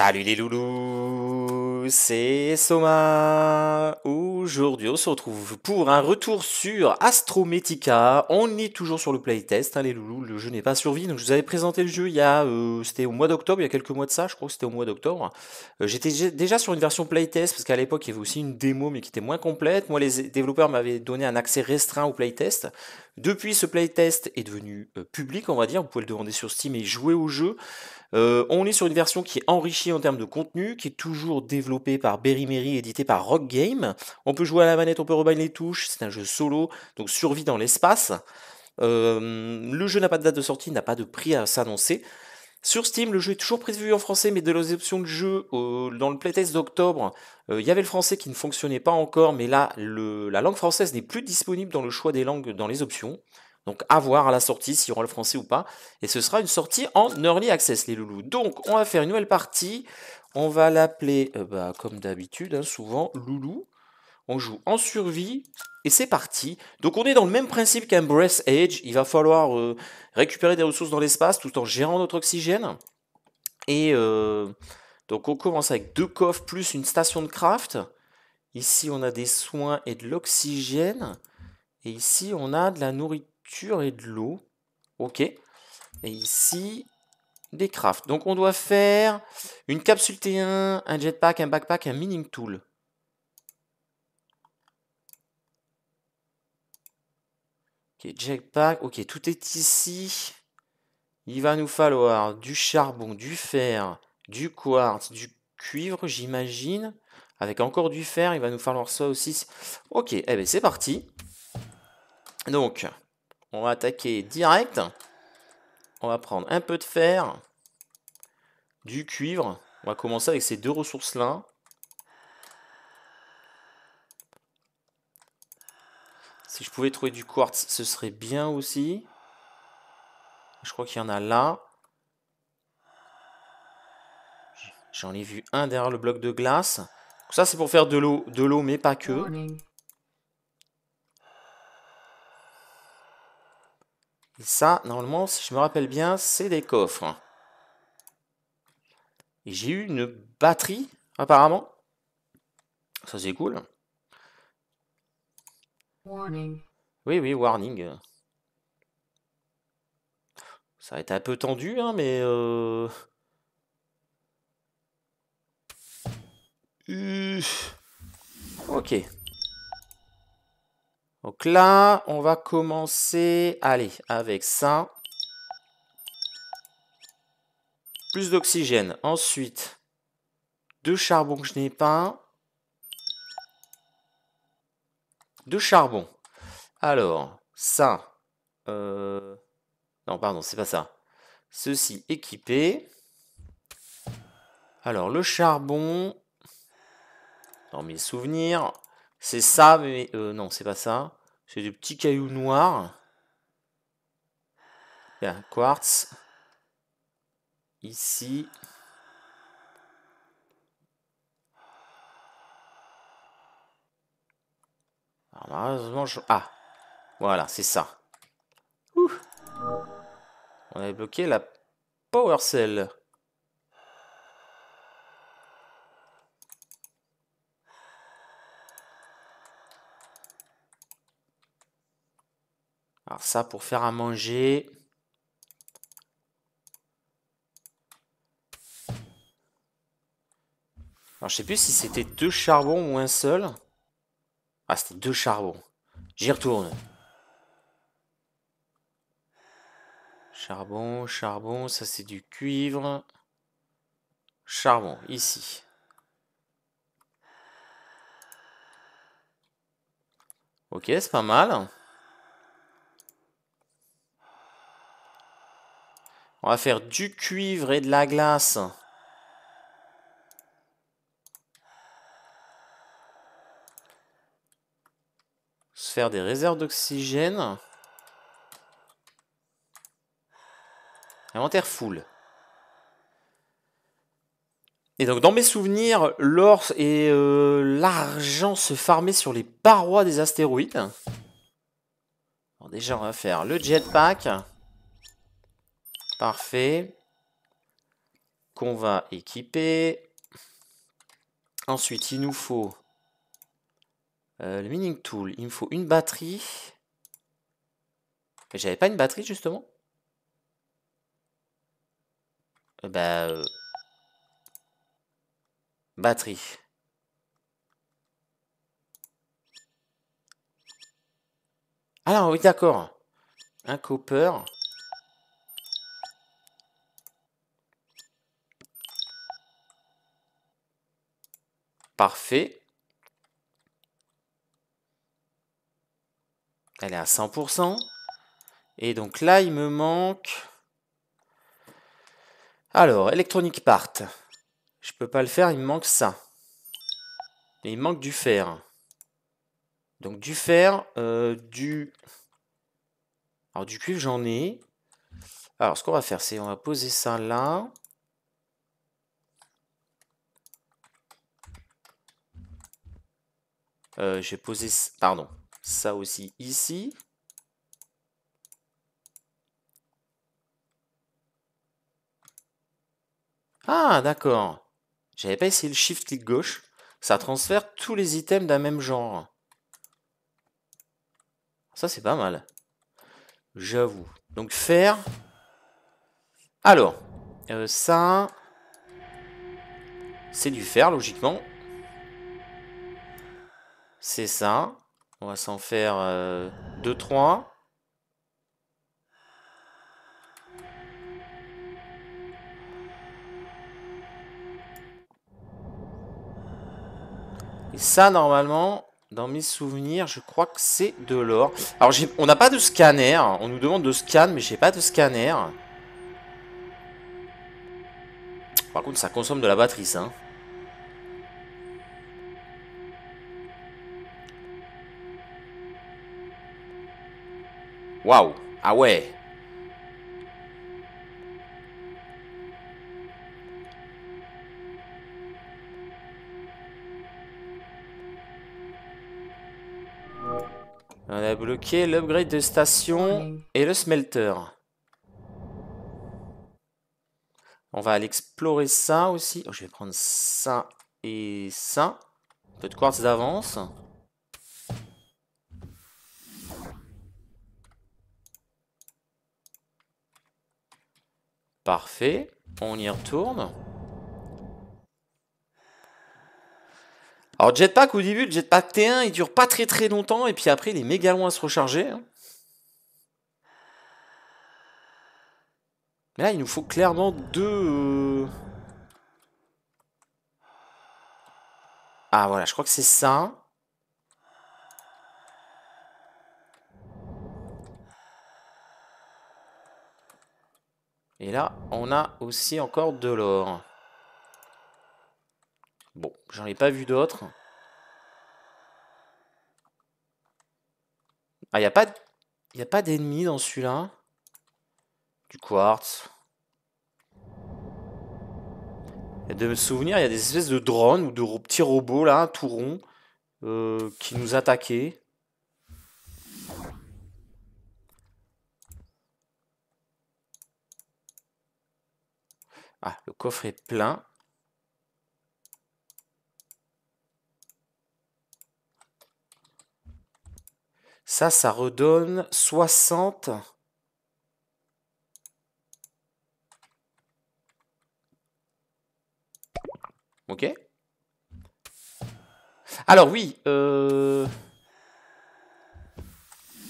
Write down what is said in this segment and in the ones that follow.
Salut les loulous, c'est Soma. Aujourd'hui, on se retrouve pour un retour sur Astrometica. On est toujours sur le playtest, hein, les loulous. Le jeu n'est pas survie. Donc, je vous avais présenté le jeu il y a, euh, c'était au mois d'octobre, il y a quelques mois de ça. Je crois que c'était au mois d'octobre. Euh, j'étais déjà sur une version playtest parce qu'à l'époque, il y avait aussi une démo mais qui était moins complète. Moi, les développeurs m'avaient donné un accès restreint au playtest. Depuis, ce playtest est devenu euh, public, on va dire. Vous pouvez le demander sur Steam et jouer au jeu. Euh, on est sur une version qui est enrichie en termes de contenu, qui est toujours développée par Berry Mary, édité par Rock Game. On peut jouer à la manette, on peut rebailler les touches. C'est un jeu solo, donc survie dans l'espace. Euh, le jeu n'a pas de date de sortie, n'a pas de prix à s'annoncer. Sur Steam, le jeu est toujours prévu en français, mais dans les options de jeu, euh, dans le playtest d'octobre, euh, il y avait le français qui ne fonctionnait pas encore, mais là, la langue française n'est plus disponible dans le choix des langues dans les options. Donc à voir à la sortie s'il y aura le français ou pas. Et ce sera une sortie en early access, les loulous. Donc on va faire une nouvelle partie. On va l'appeler, euh, bah, comme d'habitude, hein, souvent, loulou on joue en survie et c'est parti. Donc on est dans le même principe qu'un Breath Edge, il va falloir euh, récupérer des ressources dans l'espace tout en gérant notre oxygène. Et euh, donc on commence avec deux coffres plus une station de craft. Ici on a des soins et de l'oxygène. Et ici on a de la nourriture et de l'eau. Ok. Et ici des crafts. Donc on doit faire une capsule T1, un jetpack, un backpack, un mining tool. Ok, jackpack. Ok, tout est ici. Il va nous falloir du charbon, du fer, du quartz, du cuivre, j'imagine. Avec encore du fer, il va nous falloir ça aussi. Ok, eh ben, c'est parti. Donc, on va attaquer direct. On va prendre un peu de fer, du cuivre. On va commencer avec ces deux ressources-là. Si je pouvais trouver du quartz, ce serait bien aussi. Je crois qu'il y en a là. J'en ai vu un derrière le bloc de glace. ça, c'est pour faire de l'eau, de l'eau, mais pas que. Et ça, normalement, si je me rappelle bien, c'est des coffres. Et j'ai eu une batterie, apparemment. Ça, c'est cool. Oui, oui, warning. Ça a été un peu tendu, hein, mais... Euh, ok. Donc là, on va commencer, allez, avec ça. Plus d'oxygène. Ensuite, deux charbons que je n'ai pas. de charbon. Alors, ça. Euh, non, pardon, c'est pas ça. Ceci équipé. Alors, le charbon. Dans mes souvenirs, c'est ça, mais euh, non, c'est pas ça. C'est du petits cailloux noirs. quartz. Ici. Alors, malheureusement, je... Ah Voilà, c'est ça. On avait bloqué la Power Cell. Alors ça, pour faire à manger... Alors je sais plus si c'était deux charbons ou un seul. Ah, c'était deux charbons. J'y retourne. Charbon, charbon, ça c'est du cuivre. Charbon, ici. Ok, c'est pas mal. On va faire du cuivre et de la glace. des réserves d'oxygène. Inventaire full. Et donc dans mes souvenirs, l'or et euh, l'argent se farmaient sur les parois des astéroïdes. déjà on va faire le jetpack. Parfait. Qu'on va équiper. Ensuite il nous faut euh, le mining tool, il me faut une batterie. j'avais pas une batterie justement euh, bah, euh, Batterie. Alors oui d'accord. Un copper. Parfait. Elle est à 100%. Et donc là, il me manque... Alors, électronique Part. Je peux pas le faire, il me manque ça. Et il manque du fer. Donc du fer, euh, du... Alors du cuivre, j'en ai. Alors ce qu'on va faire, c'est on va poser ça là. Euh, je vais Pardon ça aussi ici. Ah, d'accord. J'avais pas essayé le shift-clic gauche. Ça transfère tous les items d'un même genre. Ça, c'est pas mal. J'avoue. Donc, faire... Alors, euh, ça... C'est du fer, logiquement. C'est ça. On va s'en faire 2-3. Euh, Et ça, normalement, dans mes souvenirs, je crois que c'est de l'or. Alors, on n'a pas de scanner. On nous demande de scan, mais j'ai pas de scanner. Par contre, ça consomme de la batterie, ça. Hein. Waouh Ah ouais On a bloqué l'upgrade de station et le smelter. On va aller explorer ça aussi. Oh, je vais prendre ça et ça. Un peu de quartz d'avance. Parfait. On y retourne. Alors jetpack au début, le jetpack T1 il dure pas très très longtemps et puis après il est méga loin à se recharger. Hein. Mais là il nous faut clairement deux... Euh, ah voilà, je crois que c'est ça. Et là, on a aussi encore de l'or. Bon, j'en ai pas vu d'autres. Ah, il n'y a pas, y a pas d'ennemis dans celui-là. Du quartz. Et de me souvenir, il y a des espèces de drones ou de petits robots là, tout ronds, euh, qui nous attaquaient. Ah, le coffre est plein. Ça, ça redonne 60. Ok Alors oui, euh,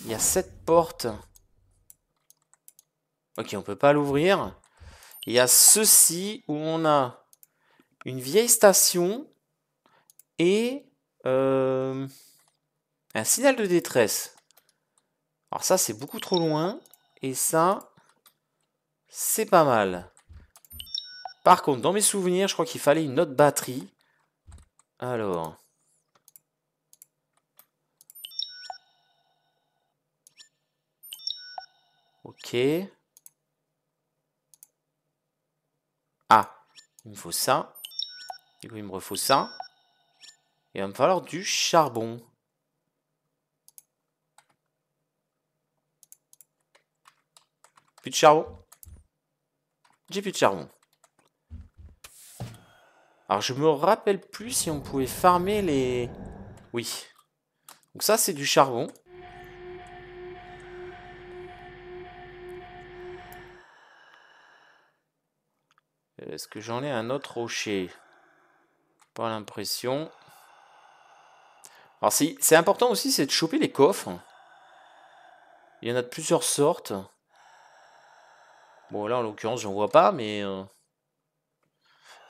il y a sept portes. Ok, on peut pas l'ouvrir il y a ceci où on a une vieille station et euh, un signal de détresse. Alors ça, c'est beaucoup trop loin. Et ça, c'est pas mal. Par contre, dans mes souvenirs, je crois qu'il fallait une autre batterie. Alors... Ok. Il me faut ça. il me refaut ça. Il va me falloir du charbon. Plus de charbon J'ai plus de charbon. Alors, je me rappelle plus si on pouvait farmer les... Oui. Donc ça, c'est du charbon. Euh, est-ce que j'en ai un autre rocher Pas l'impression. Alors si, c'est important aussi, c'est de choper les coffres. Il y en a de plusieurs sortes. Bon là en l'occurrence j'en vois pas, mais... Euh,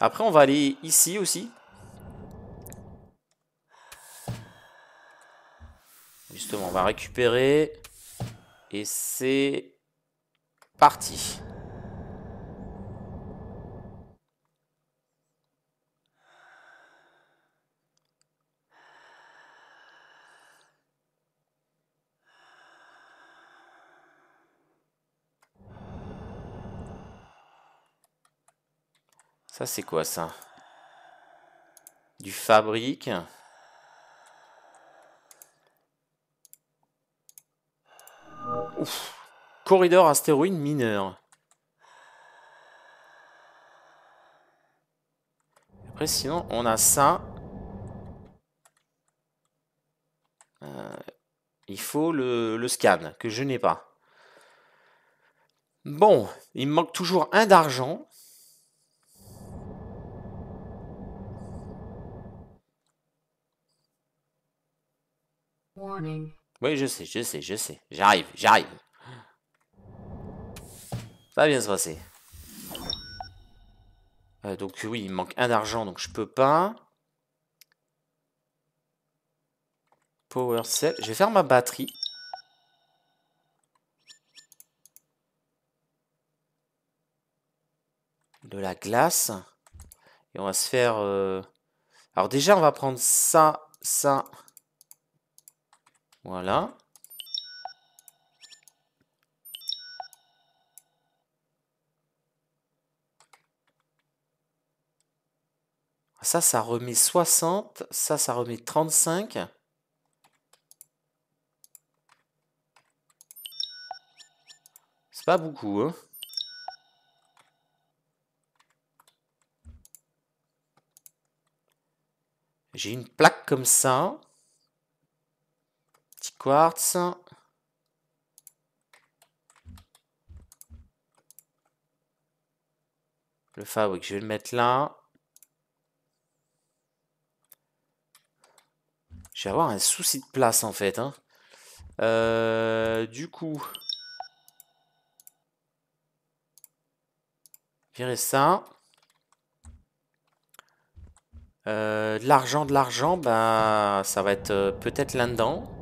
après on va aller ici aussi. Justement, on va récupérer. Et c'est parti. Ça, c'est quoi ça Du fabrique. Corridor astéroïde mineur. Après, sinon, on a ça. Euh, il faut le, le scan, que je n'ai pas. Bon, il me manque toujours un d'argent. Oui, je sais, je sais, je sais. J'arrive, j'arrive. Ça va bien se passer. Euh, donc oui, il manque un d'argent, donc je peux pas. Power cell. Je vais faire ma batterie. De la glace. Et on va se faire... Euh, alors déjà, on va prendre ça, ça... Voilà. Ça, ça remet 60. Ça, ça remet 35. C'est pas beaucoup, hein. J'ai une plaque comme ça quartz. Le fabrique, je vais le mettre là. Je vais avoir un souci de place en fait. Hein. Euh, du coup, virer ça. Euh, de l'argent, de l'argent, bah, ça va être euh, peut-être là-dedans.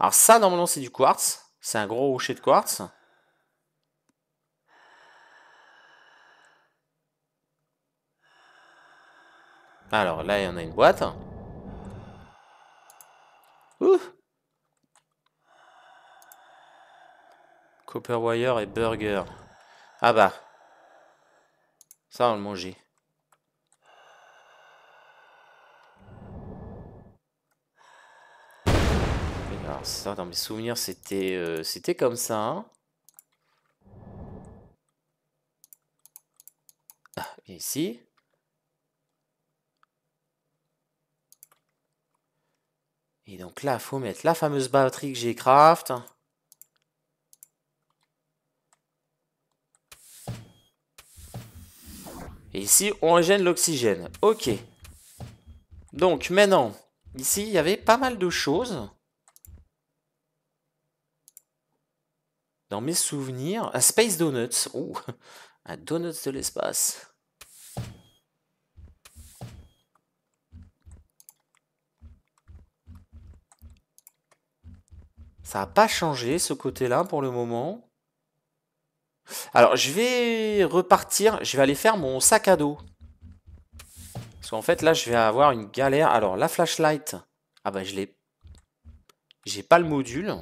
Alors ça, normalement, c'est du quartz. C'est un gros rocher de quartz. Alors là, il y en a une boîte. Ouf. Copper Wire et Burger. Ah bah. Ça, on le mangeait. Alors ça, dans mes souvenirs, c'était euh, c'était comme ça. Hein. Ah, ici. Et donc là, il faut mettre la fameuse batterie que j'ai craft. Et ici, on régène l'oxygène. Ok. Donc maintenant, ici, il y avait pas mal de choses. dans mes souvenirs, un Space Donuts. Oh, un Donuts de l'espace. Ça n'a pas changé ce côté-là pour le moment. Alors, je vais repartir. Je vais aller faire mon sac à dos. Parce qu'en fait, là, je vais avoir une galère. Alors, la flashlight. Ah bah, je l'ai. J'ai pas le module.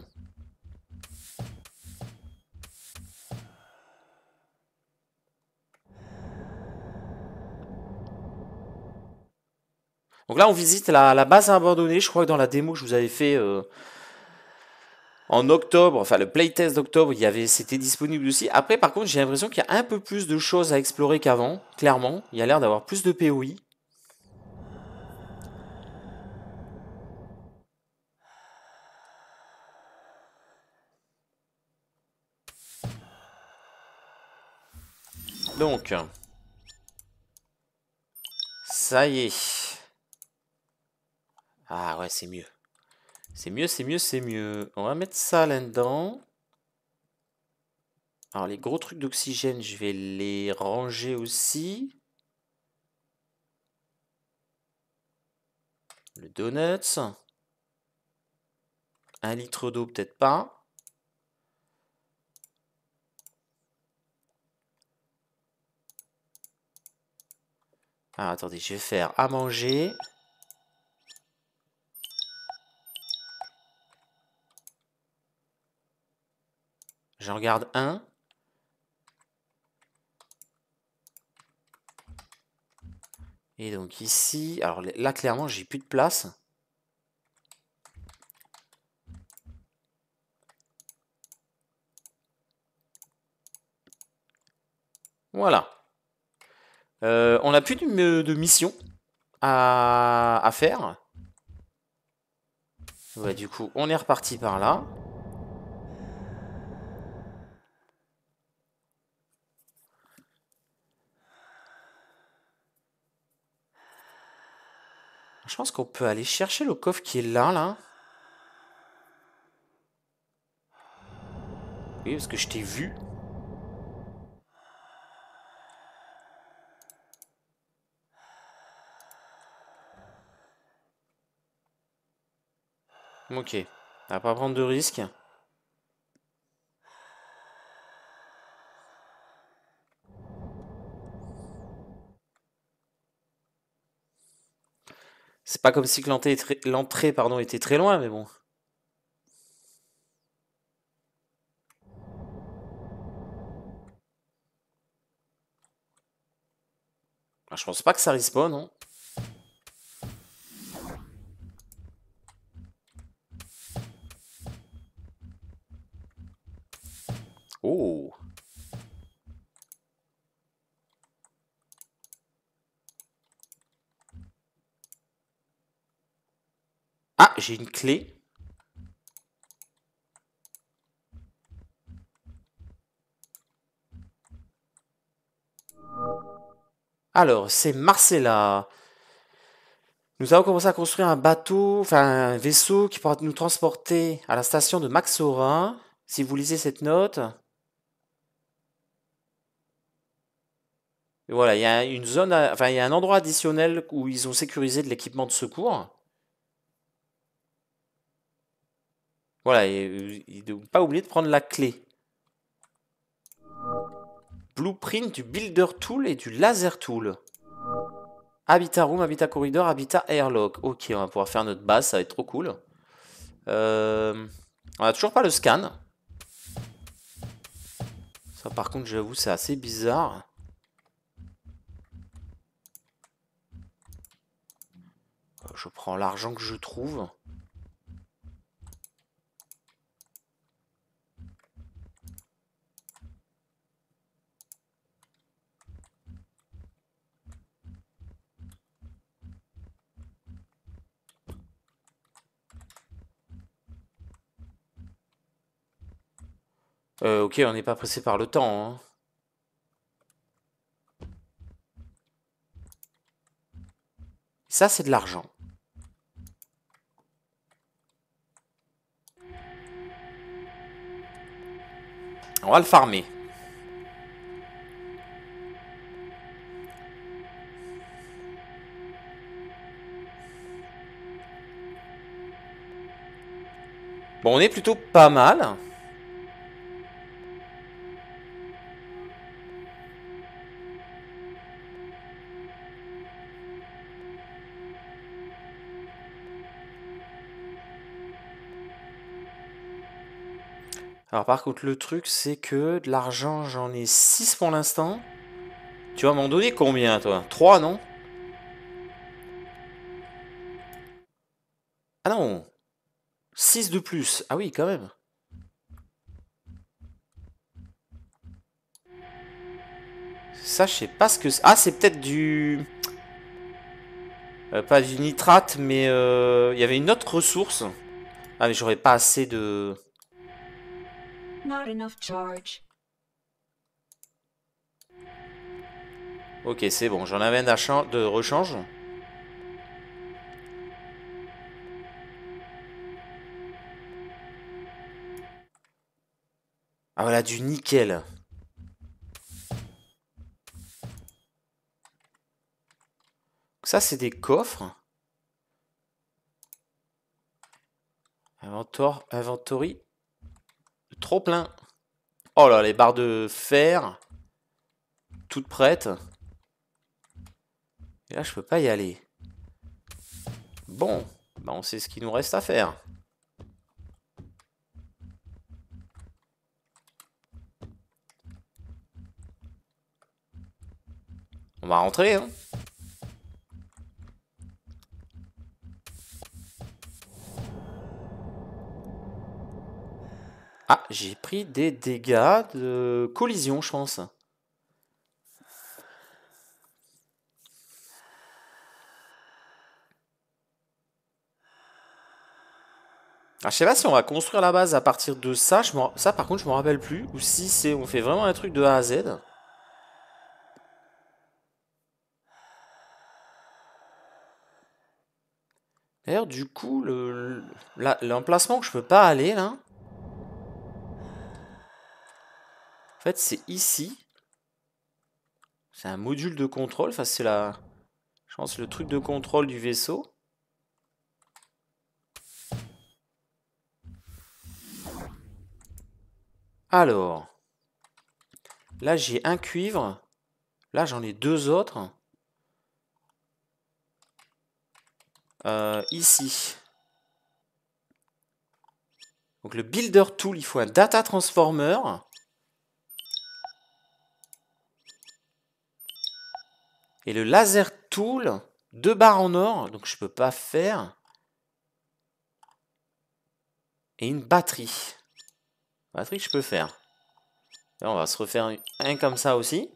Donc là, on visite la, base abandonnée. Je crois que dans la démo je vous avais fait euh, en octobre, enfin le playtest d'octobre, il y avait, c'était disponible aussi. Après, par contre, j'ai l'impression qu'il y a un peu plus de choses à explorer qu'avant. Clairement, il y a l'air d'avoir plus de POI. Donc, ça y est. Ah ouais, c'est mieux. C'est mieux, c'est mieux, c'est mieux. On va mettre ça là-dedans. Alors les gros trucs d'oxygène, je vais les ranger aussi. Le donuts. Un litre d'eau, peut-être pas. Ah, attendez, je vais faire à manger. Je regarde un. Et donc ici, alors là clairement j'ai plus de place. Voilà. Euh, on n'a plus de, de mission à, à faire. Ouais, du coup, on est reparti par là. Je pense qu'on peut aller chercher le coffre qui est là, là. Oui, parce que je t'ai vu. Ok. On va pas prendre de risques. pas comme si l'entrée pardon était très loin, mais bon. Ah, je pense pas que ça respawn, non Ah, j'ai une clé. Alors, c'est Marcella. Nous avons commencé à construire un bateau, enfin un vaisseau qui pourra nous transporter à la station de Maxorin. Si vous lisez cette note. voilà, il y a une zone, enfin il y a un endroit additionnel où ils ont sécurisé de l'équipement de secours. Voilà, et, euh, pas oublier de prendre la clé. Blueprint du Builder Tool et du Laser Tool. Habitat Room, Habitat Corridor, Habitat Airlock. Ok, on va pouvoir faire notre base, ça va être trop cool. Euh, on n'a toujours pas le scan. Ça par contre, j'avoue, c'est assez bizarre. Euh, je prends l'argent que je trouve. Euh, ok, on n'est pas pressé par le temps. Hein. Ça, c'est de l'argent. On va le farmer. Bon, on est plutôt pas mal. Alors par contre, le truc, c'est que de l'argent, j'en ai 6 pour l'instant. Tu vas m'en donner combien, toi 3, non Ah non 6 de plus. Ah oui, quand même. Ça, je sais pas ce que... Ah, c'est peut-être du... Euh, pas du nitrate, mais euh, il y avait une autre ressource. Ah, mais j'aurais pas assez de... Ok, c'est bon, j'en avais un de rechange. Ah voilà, du nickel. Ça, c'est des coffres. Inventor, inventory. Trop plein. Oh là, les barres de fer. Toutes prêtes. Et là, je peux pas y aller. Bon, bah on sait ce qu'il nous reste à faire. On va rentrer, hein Ah, j'ai pris des dégâts de collision, je pense. Je ah, je sais pas si on va construire la base à partir de ça. ça, par contre, je me rappelle plus. Ou si c'est on fait vraiment un truc de A à Z. D'ailleurs, du coup, l'emplacement le, que je peux pas aller, là... fait, c'est ici. C'est un module de contrôle. Enfin, c'est la... Je pense le truc de contrôle du vaisseau. Alors, là j'ai un cuivre, là j'en ai deux autres. Euh, ici. Donc le builder tool, il faut un data transformer. Et le laser tool, deux barres en or, donc je ne peux pas faire. Et une batterie. Batterie, je peux faire. on va se refaire un comme ça aussi.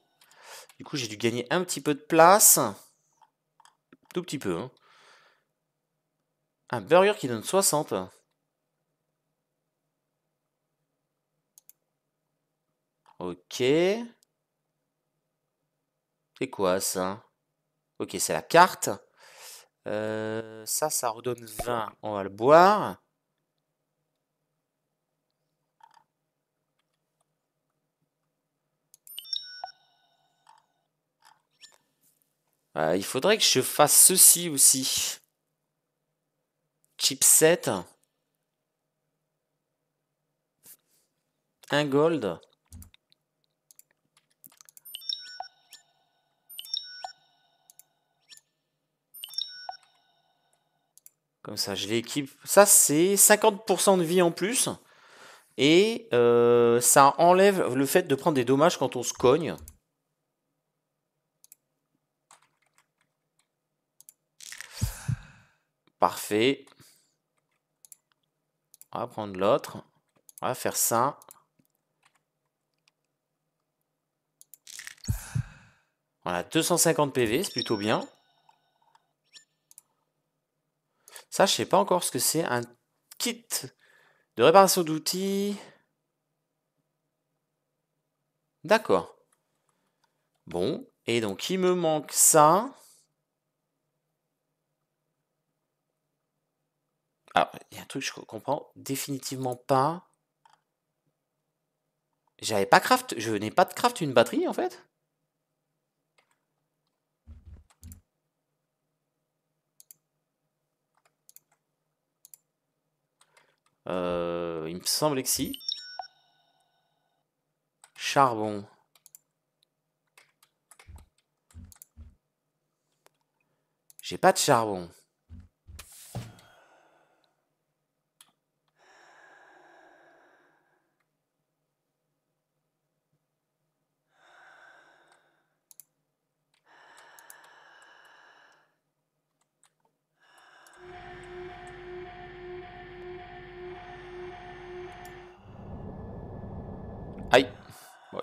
Du coup, j'ai dû gagner un petit peu de place. Tout petit peu. Hein. Un burger qui donne 60. Ok. C'est quoi ça Ok, c'est la carte. Euh, ça, ça redonne 20. On va le boire. Euh, il faudrait que je fasse ceci aussi. Chipset. Un gold. Comme ça, je l'équipe. Ça, c'est 50% de vie en plus. Et euh, ça enlève le fait de prendre des dommages quand on se cogne. Parfait. On va prendre l'autre. On va faire ça. Voilà, 250 PV, c'est plutôt bien. Ça, je sais pas encore ce que c'est. Un kit de réparation d'outils. D'accord. Bon. Et donc, il me manque ça. Ah, il y a un truc que je comprends définitivement pas. J'avais pas craft. Je n'ai pas de craft une batterie, en fait. Euh, il me semble que si. Charbon. J'ai pas de charbon.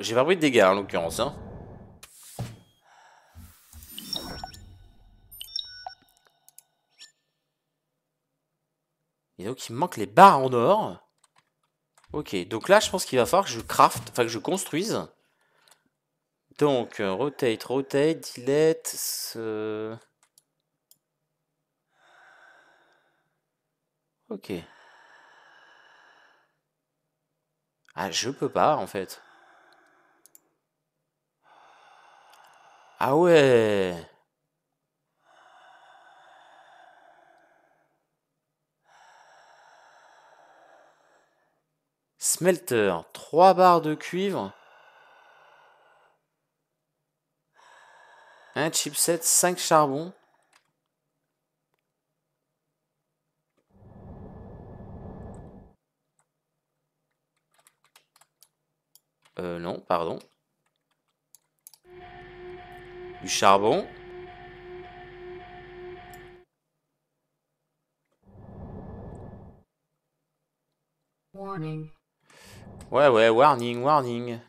J'ai pas pris de dégâts en l'occurrence. Hein. Et donc il manque les barres en or. Ok, donc là je pense qu'il va falloir que je craft, enfin que je construise. Donc, euh, rotate, rotate, delete, Ok. Ah, je peux pas, en fait. Ah ouais Smelter, 3 barres de cuivre. Un chipset, 5 charbons. Euh, non, pardon charbon. Ouais, ouais, warning, warning.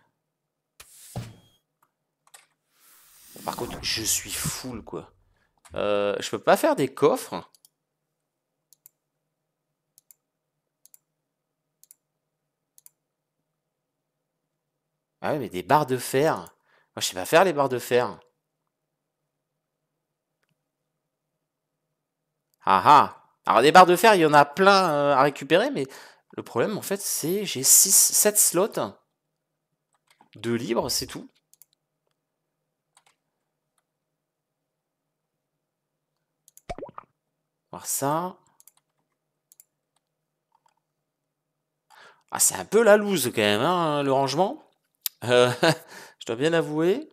Par contre, je suis full, quoi. Euh, je peux pas faire des coffres Ah ouais, mais des barres de fer. Moi, je sais pas faire les barres de fer. Ah ah Alors des barres de fer, il y en a plein euh, à récupérer, mais le problème en fait c'est j'ai 6, 7 slots de libres, c'est tout. Voir ça. Ah c'est un peu la loose quand même, hein, le rangement. Euh, je dois bien avouer.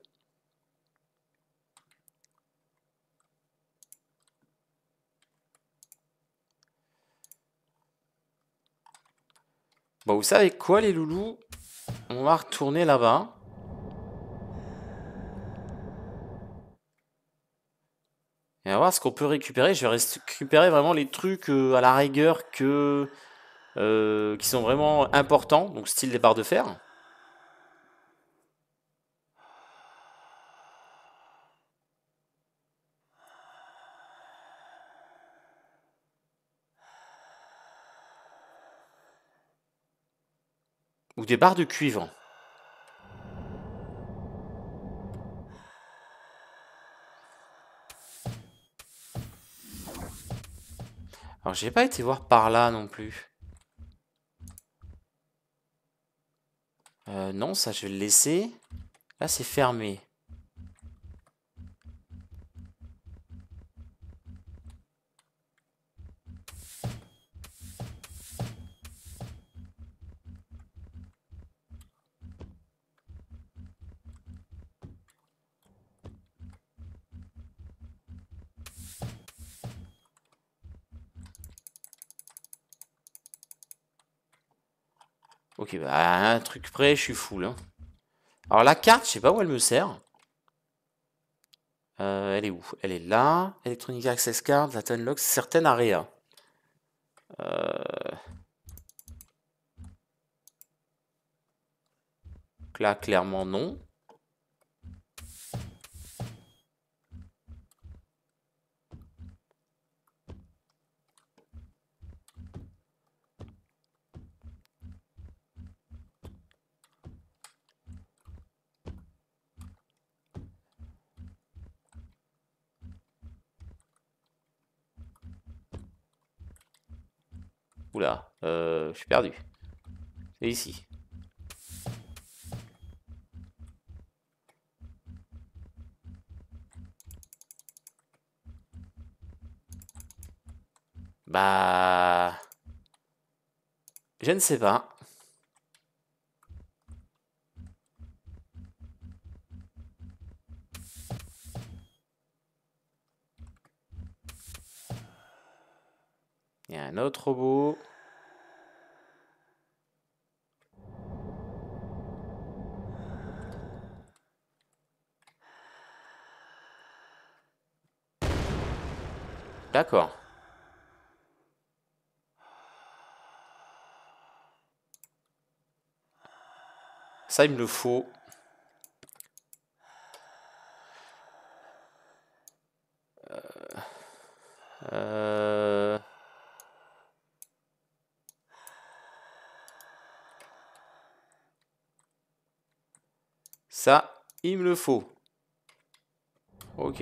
Bon, bah, vous savez quoi, les loulous On va retourner là-bas. Et on va voir ce qu'on peut récupérer. Je vais récupérer vraiment les trucs euh, à la rigueur que... Euh, qui sont vraiment importants, donc style des barres de fer. ou des barres de cuivre. Alors j'ai pas été voir par là non plus. Euh, non, ça je vais le laisser. Là c'est fermé. Ah, un truc près, je suis full. Hein. Alors la carte, je sais pas où elle me sert. Euh, elle est où Elle est là. Electronic Access Card, Data Lock, certaines area euh. Là, clairement, non. Euh, je suis perdu. C'est ici. Bah... Je ne sais pas. Il y a un autre robot. D'accord. Ça, il me le faut. Euh, euh, ça, il me le faut. Ok.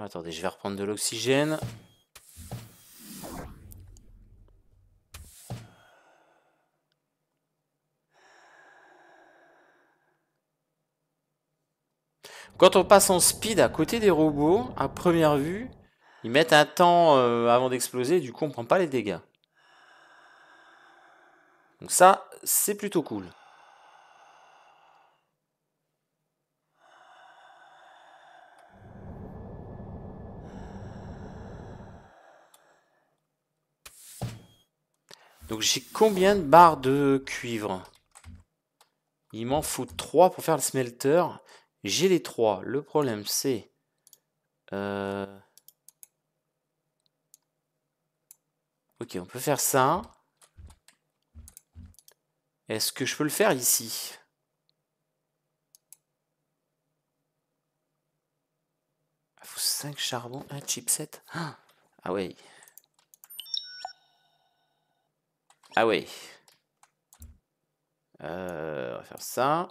Ah, attendez, je vais reprendre de l'oxygène. Quand on passe en speed à côté des robots, à première vue, ils mettent un temps euh, avant d'exploser, du coup on prend pas les dégâts. Donc ça, c'est plutôt cool. Donc j'ai combien de barres de cuivre Il m'en faut 3 pour faire le smelter. J'ai les 3. Le problème c'est... Euh, ok, on peut faire ça. Est-ce que je peux le faire ici Il faut 5 charbons, un chipset. Ah, ah ouais, Ah oui. Euh, on va faire ça.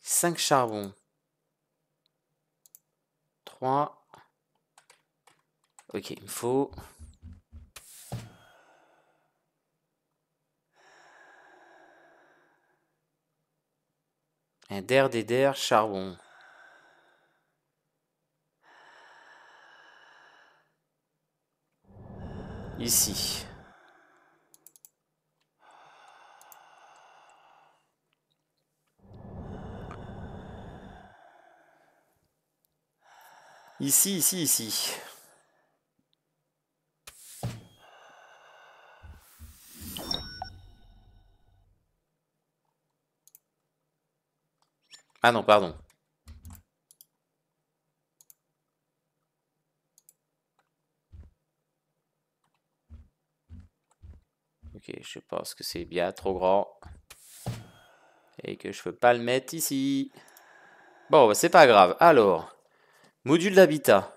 Cinq charbons. Trois. Ok, il me faut... Un der, des der, charbon. ici. Ici, ici, ici. Ah non, pardon. Ok, je pense que c'est bien trop grand. Et que je peux pas le mettre ici. Bon, bah, c'est pas grave. Alors, module d'habitat.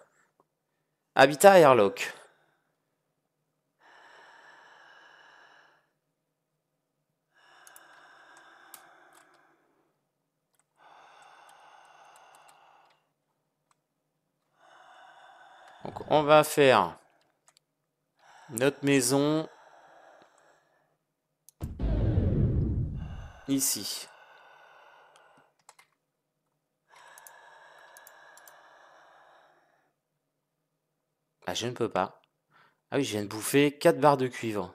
Habitat airlock. Donc on va faire notre maison ici. Ah, je ne peux pas. Ah oui, je viens de bouffer quatre barres de cuivre.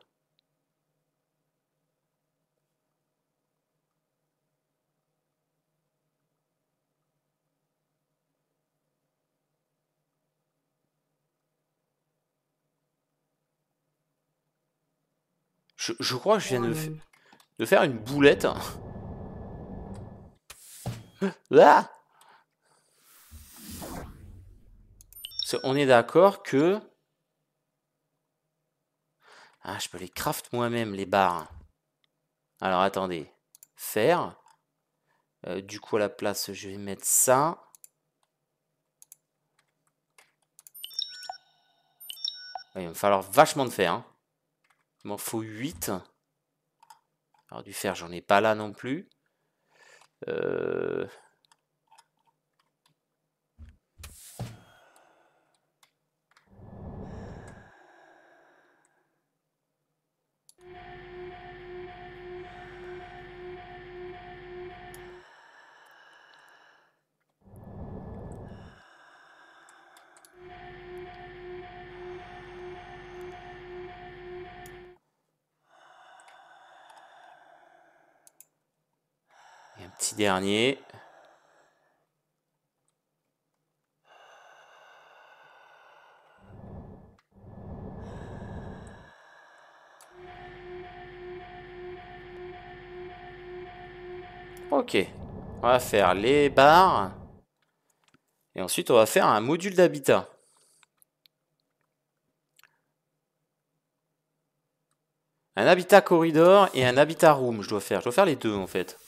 Je, je, crois que je viens de de faire une boulette. Là On est d'accord que... Ah, je peux les craft moi-même, les barres. Alors, attendez. Faire. Euh, du coup, à la place, je vais mettre ça. Il va me falloir vachement de fer. Hein. Il m'en faut 8. Alors du fer, j'en ai pas là non plus. Euh, dernier. Ok, on va faire les barres. Et ensuite, on va faire un module d'habitat. Un habitat corridor et un habitat room, je dois faire. Je dois faire les deux, en fait.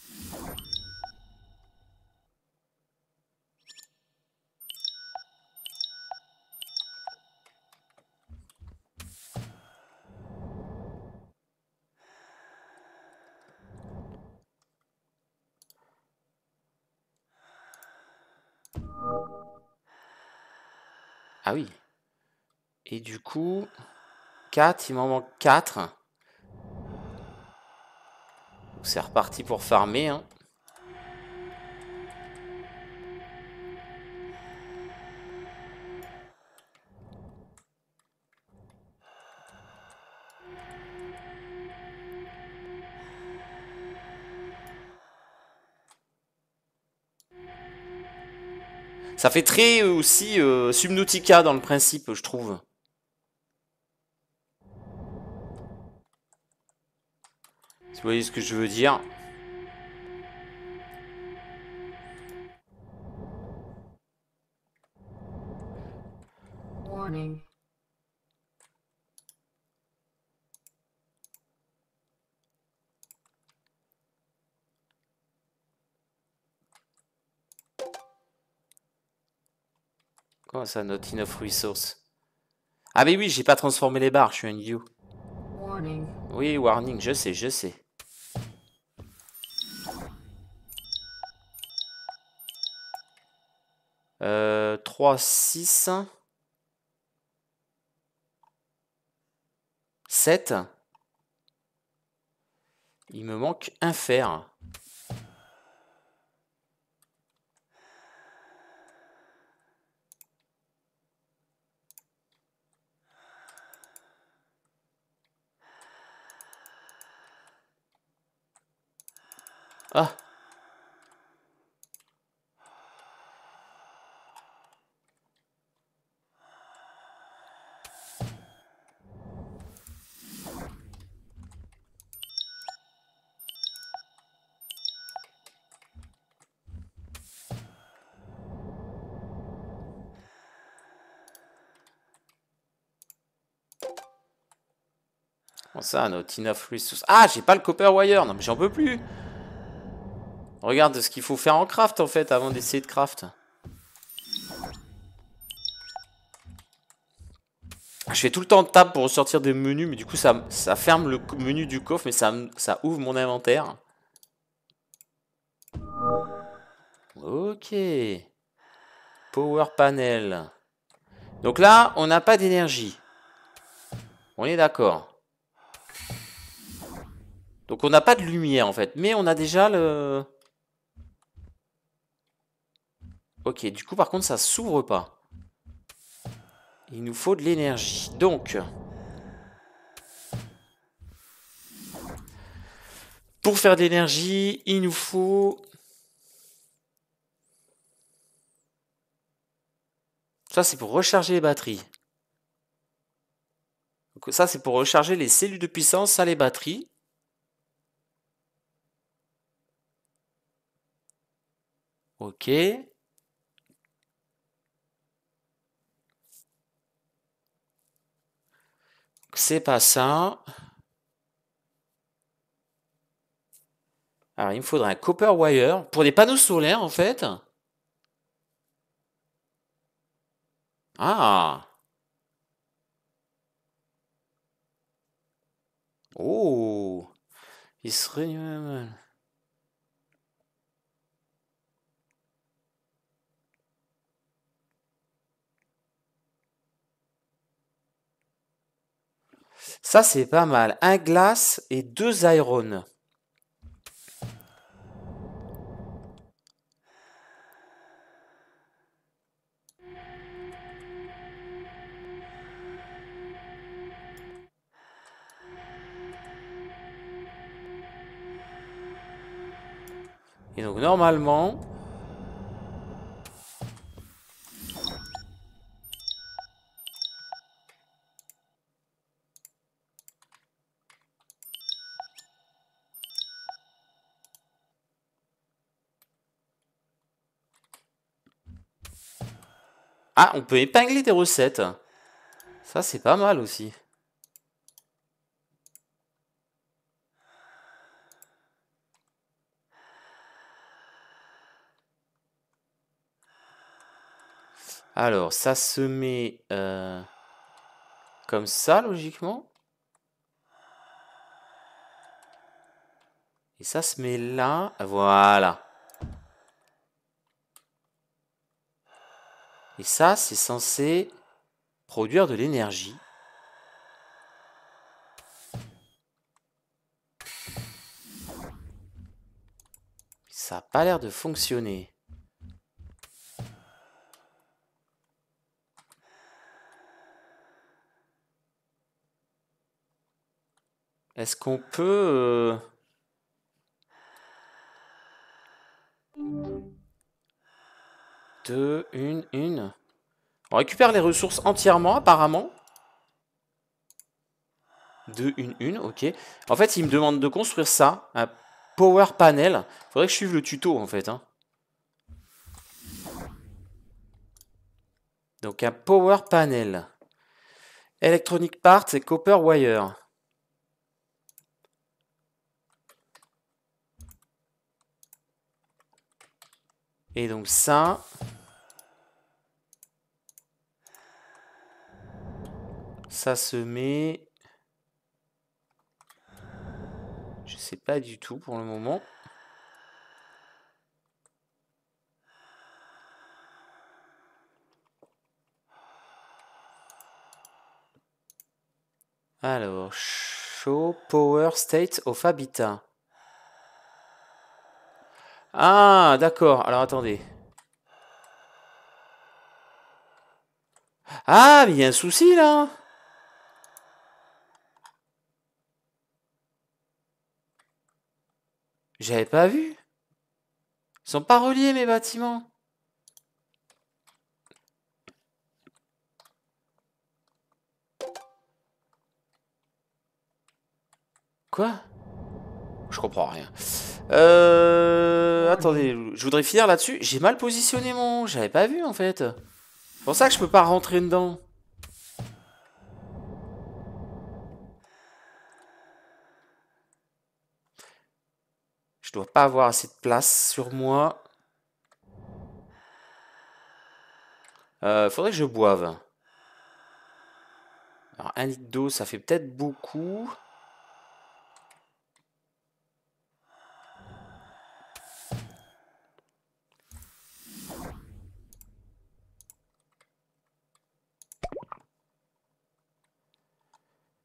Et du coup, 4, il m'en manque 4. C'est reparti pour farmer. Hein. Ça fait très euh, aussi euh, Subnautica dans le principe, je trouve. vous voyez ce que je veux dire. Warning. ça, not enough resource Ah mais oui, j'ai pas transformé les barres, je suis un idiot. Oui, warning, je sais, je sais. 3, 6. 7. Il me manque un fer. Ah Ah, j'ai pas le copper wire. Non, mais j'en peux plus. Regarde ce qu'il faut faire en craft, en fait, avant d'essayer de craft. Je fais tout le temps de table pour ressortir des menus, mais du coup, ça, ferme le menu du coffre, mais ça, ça ouvre mon inventaire. Ok. Power panel. Donc là, on n'a pas d'énergie. On est d'accord. Donc on n'a pas de lumière en fait, mais on a déjà le... Ok, du coup par contre ça s'ouvre pas. Il nous faut de l'énergie. Donc... Pour faire de l'énergie, il nous faut... Ça c'est pour recharger les batteries. ça c'est pour recharger les cellules de puissance à les batteries. OK. C'est pas ça. Alors, il me faudrait un copper wire pour des panneaux solaires, en fait. Ah Oh Il serait... Euh, Ça, c'est pas mal. Un glace et deux irones. Et donc normalement, Ah, on peut épingler des recettes. Ça, c'est pas mal aussi. Alors, ça se met euh, comme ça, logiquement. Et ça se met là. Voilà. Et ça, c'est censé produire de l'énergie. Ça n'a pas l'air de fonctionner. Est-ce qu'on peut... Euh, 2, une, une. On récupère les ressources entièrement, apparemment. 2, une, une, ok. En fait, il me demande de construire ça, un power panel. Faudrait que je suive le tuto, en fait. Hein. Donc, un power panel. Electronic Parts et Copper Wire. Et donc ça, Ça se met... Je sais pas du tout pour le moment. Alors, show power state of habitat. Ah, d'accord. Alors, attendez. Ah, mais il y a un souci là. J'avais pas vu. Ils sont pas reliés mes bâtiments. Quoi Je comprends rien. Euh... Attendez, je voudrais finir là-dessus. J'ai mal positionné mon... J'avais pas vu en fait. C'est pour ça que je peux pas rentrer dedans. Je dois pas avoir assez de place sur moi. Euh, faudrait que je boive. un litre d'eau, ça fait peut-être beaucoup.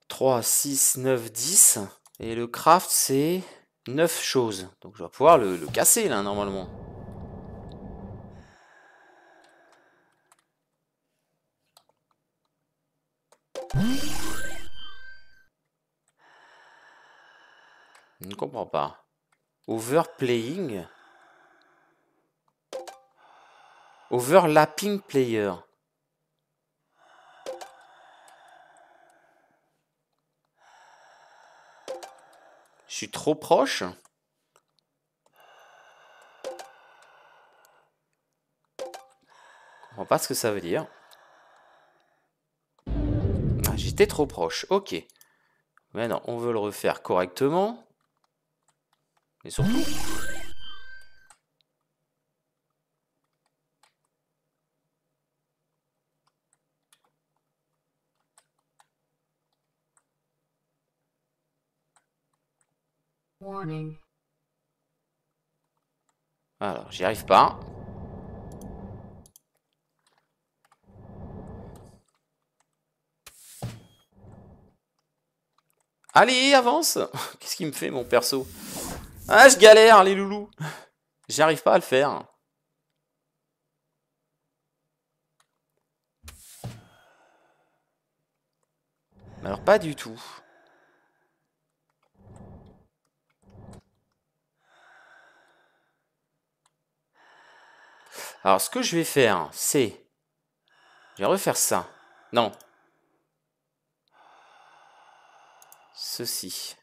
3, 6, 9, 10. Et le craft, c'est... Neuf choses. Donc je vais pouvoir le, le casser là normalement. Je ne comprends pas. Overplaying. Overlapping player. trop proche On voit pas ce que ça veut dire. Ah, j'étais trop proche, ok. Maintenant, on veut le refaire correctement. mais surtout... j'y arrive pas. Allez, avance Qu'est-ce qu'il me fait, mon perso Ah, je galère, les loulous J'arrive pas à le faire. Alors, pas du tout. Alors, ce que je vais faire, c'est... Je vais refaire ça. Non. Ceci.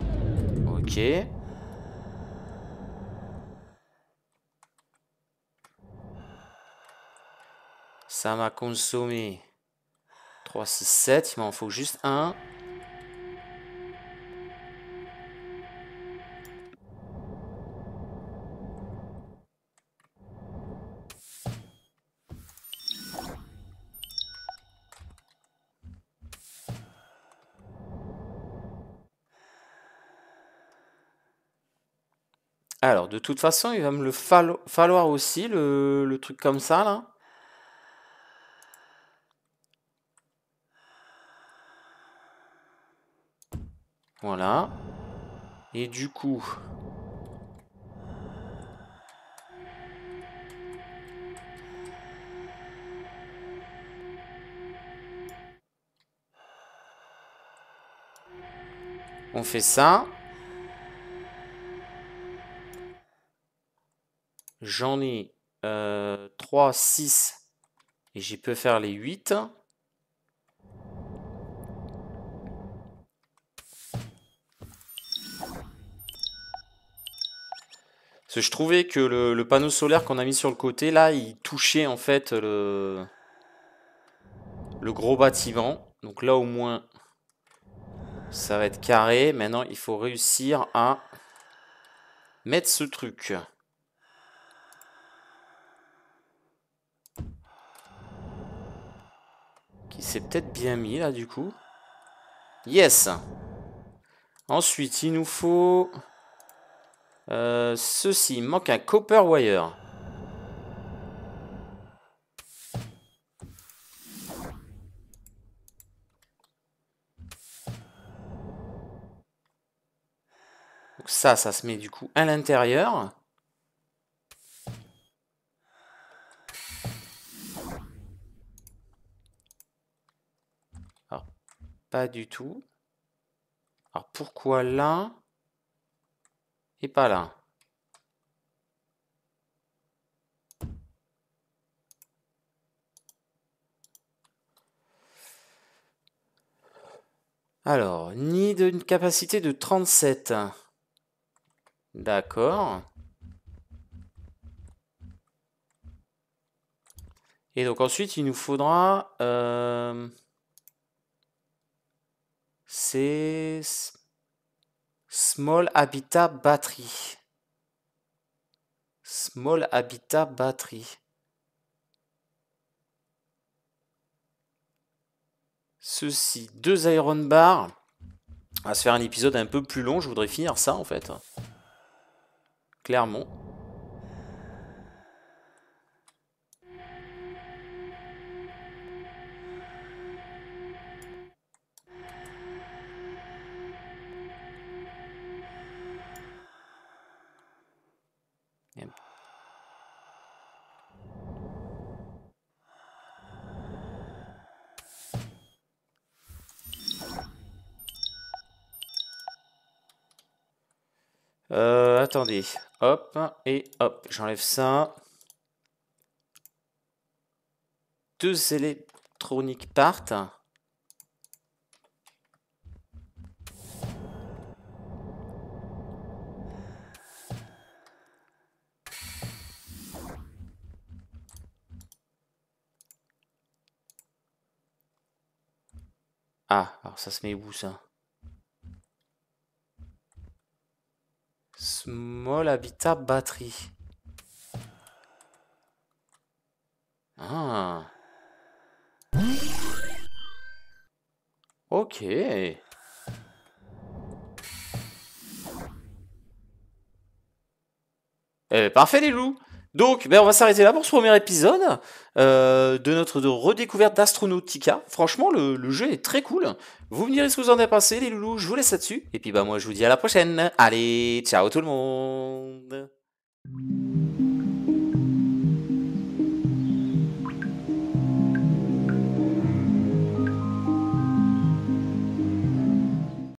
Ok. Ça m'a consommé 3, 6, 7. Il m'en faut juste un. De toute façon, il va me le falloir aussi, le, le truc comme ça, là. Voilà. Et du coup... On fait ça. J'en ai 3, euh, 6. Et j'y peux faire les 8. Parce que je trouvais que le, panneau solaire qu'on a mis sur le côté, là, il touchait en fait le, le gros bâtiment. Donc là, au moins, ça va être carré. Maintenant, il faut réussir à mettre ce truc. Il s'est peut-être bien mis là du coup. Yes Ensuite, il nous faut... Euh, ceci, manque un copper wire. Donc ça, ça se met du coup à l'intérieur. Pas du tout. Alors pourquoi là et pas là Alors, ni d'une capacité de 37. D'accord. Et donc ensuite, il nous faudra... Euh, c'est Small Habitat Battery. Small Habitat Battery. Ceci, deux Iron Bar. On va se faire un épisode un peu plus long, je voudrais finir ça en fait. Clairement. Euh, attendez. Hop, et hop, j'enlève ça. Deux électroniques partent. Ah, alors ça se met où ça Mol batterie. Ah. Ok. Eh, parfait les loups donc, ben, on va s'arrêter là pour ce premier épisode euh, de notre redécouverte d'Astronautica. Franchement, le, jeu est très cool. Vous me direz ce que vous en avez pensé, les loulous. Je vous laisse là-dessus. Et puis, ben, moi, je vous dis à la prochaine. Allez, ciao tout le monde.